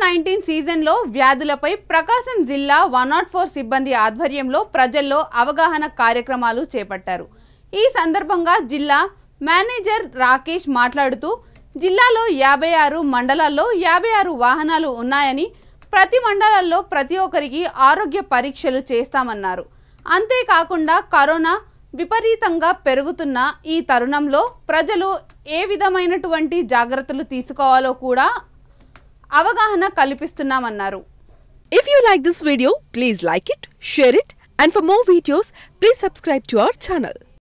Covid nineteen సీజన్లో వ్యాధులపై ప్రకాశం జిల్లా one not four సిబ్బంది ఆధ్వర్యంలో ప్రజల్లో అవగాహన కార్యక్రమాలు చేపట్టారు ఈ సందర్భంగా జిల్లా మేనేజర్ రాకేష్ మాట్లాడుతూ జిల్లాలో యాభై ఆరు మండలాల్లో యాభై ఆరు వాహనాలు ఉన్నాయని ప్రతి మండలాల్లో ప్రతి ఒక్కరికి ఆరోగ్య పరీక్షలు చేస్తామన్నారు అంతేకాకుండా కరోనా విపరీతంగా పెరుగుతున్న ఈ తరుణంలో ప్రజలు ఏ విధమైనటువంటి జాగ్రత్తలు తీసుకోవాలో కూడా అవగాహన కల్పిస్తున్నామన్నారు if you like this video please like it share it and for more videos please subscribe to our channel